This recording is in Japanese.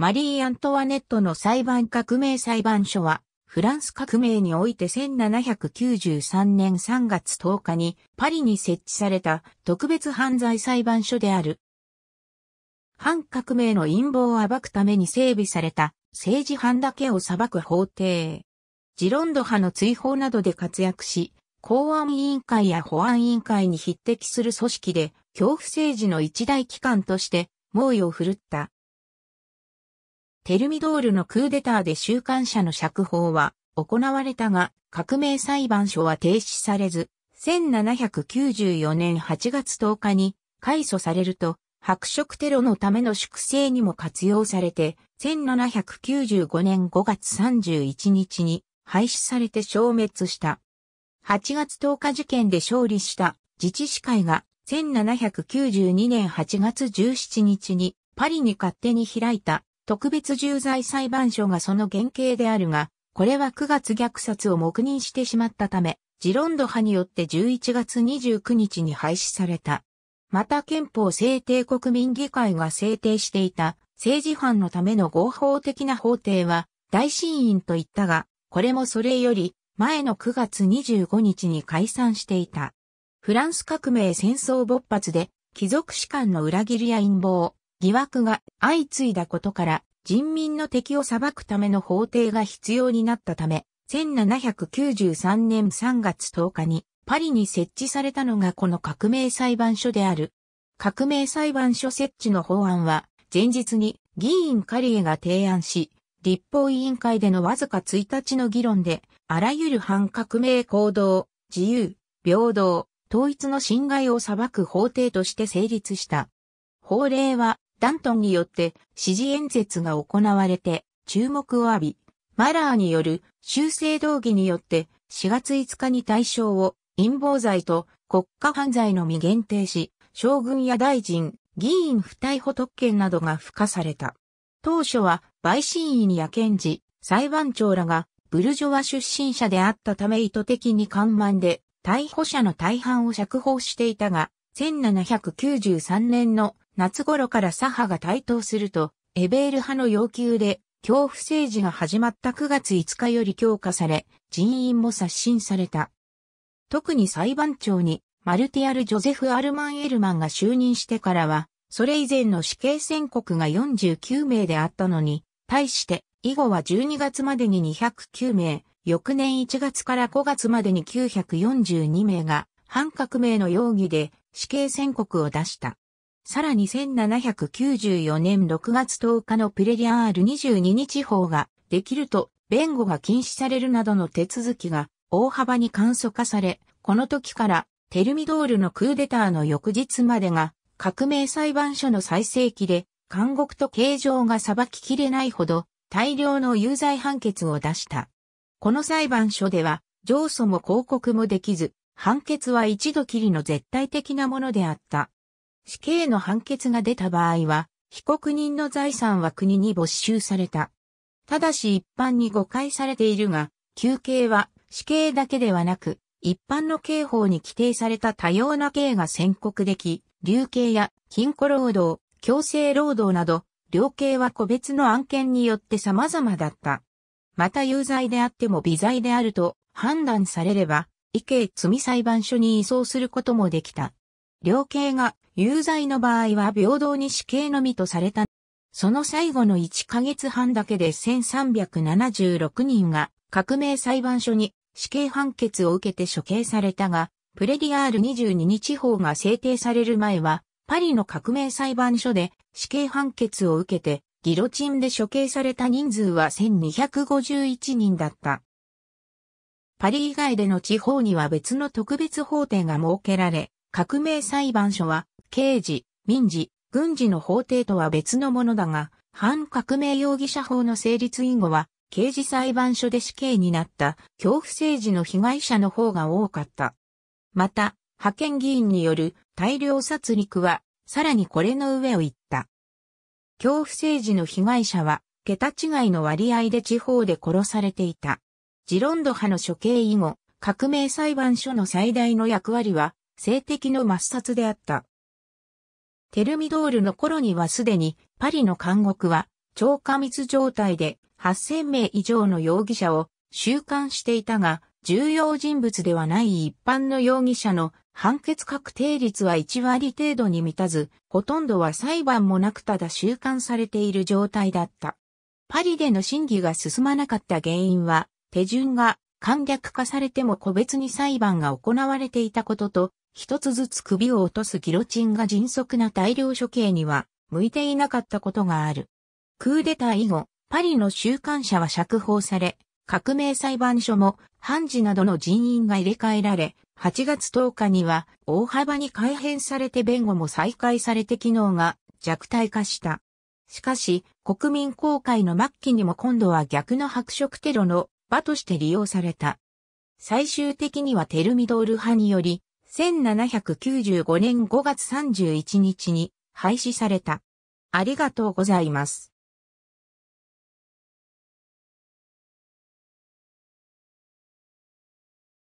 マリー・アントワネットの裁判革命裁判所は、フランス革命において1793年3月10日にパリに設置された特別犯罪裁判所である。反革命の陰謀を暴くために整備された政治犯だけを裁く法廷。ジロンド派の追放などで活躍し、公安委員会や保安委員会に匹敵する組織で、恐怖政治の一大機関として猛威を振るった。テルミドールのクーデターで週刊者の釈放は行われたが、革命裁判所は停止されず、1794年8月10日に改訴されると、白色テロのための粛清にも活用されて、1795年5月31日に廃止されて消滅した。8月10日事件で勝利した自治司会が1792年8月17日にパリに勝手に開いた特別重罪裁判所がその原型であるが、これは9月虐殺を黙認してしまったため、ジロンド派によって11月29日に廃止された。また憲法制定国民議会が制定していた政治犯のための合法的な法廷は大審院と言ったが、これもそれより前の9月25日に解散していた。フランス革命戦争勃発で貴族士官の裏切りや陰謀、疑惑が相次いだことから、人民の敵を裁くための法廷が必要になったため、1793年3月10日にパリに設置されたのがこの革命裁判所である。革命裁判所設置の法案は、前日に議員カリエが提案し、立法委員会でのわずか1日の議論で、あらゆる反革命行動、自由、平等、統一の侵害を裁く法廷として成立した。法令はダントンによって支持演説が行われて注目を浴び、マラーによる修正動議によって4月5日に対象を陰謀罪と国家犯罪のみ限定し、将軍や大臣、議員不逮捕特権などが付加された。当初は、陪審員や検事、裁判長らが、ブルジョワ出身者であったため意図的に緩慢で、逮捕者の大半を釈放していたが、1793年の夏頃から左派が台頭すると、エベール派の要求で、恐怖政治が始まった9月5日より強化され、人員も刷新された。特に裁判長に、マルティアル・ジョゼフ・アルマン・エルマンが就任してからは、それ以前の死刑宣告が49名であったのに、対して、以後は12月までに209名、翌年1月から5月までに942名が、反革命の容疑で死刑宣告を出した。さらに1794年6月10日のプレリアール22日法ができると弁護が禁止されるなどの手続きが大幅に簡素化され、この時からテルミドールのクーデターの翌日までが革命裁判所の最盛期で監獄と刑場が裁ききれないほど大量の有罪判決を出した。この裁判所では上訴も広告もできず、判決は一度きりの絶対的なものであった。死刑の判決が出た場合は、被告人の財産は国に没収された。ただし一般に誤解されているが、求刑は死刑だけではなく、一般の刑法に規定された多様な刑が宣告でき、流刑や禁錮労働、強制労働など、量刑は個別の案件によって様々だった。また有罪であっても微罪であると判断されれば、異刑罪裁判所に移送することもできた。量刑が有罪の場合は平等に死刑のみとされた。その最後の1ヶ月半だけで1376人が革命裁判所に死刑判決を受けて処刑されたが、プレディアール22日法が制定される前は、パリの革命裁判所で死刑判決を受けて、ギロチンで処刑された人数は1251人だった。パリ以外での地方には別の特別法廷が設けられ、革命裁判所は刑事、民事、軍事の法廷とは別のものだが、反革命容疑者法の成立以後は、刑事裁判所で死刑になった恐怖政治の被害者の方が多かった。また、派遣議員による大量殺戮は、さらにこれの上を行った。恐怖政治の被害者は、桁違いの割合で地方で殺されていた。ジロンド派の処刑以後、革命裁判所の最大の役割は、性的の抹殺であった。テルミドールの頃にはすでにパリの監獄は超過密状態で8000名以上の容疑者を収監していたが、重要人物ではない一般の容疑者の判決確定率は1割程度に満たず、ほとんどは裁判もなくただ収監されている状態だった。パリでの審議が進まなかった原因は、手順が簡略化されても個別に裁判が行われていたことと、一つずつ首を落とすギロチンが迅速な大量処刑には向いていなかったことがある。クーデター以後、パリの習慣者は釈放され、革命裁判所も判事などの人員が入れ替えられ、8月10日には大幅に改変されて弁護も再開されて機能が弱体化した。しかし、国民公開の末期にも今度は逆の白色テロの場として利用された。最終的にはテルミドール派により1795年5月31日に廃止された。ありがとうございます。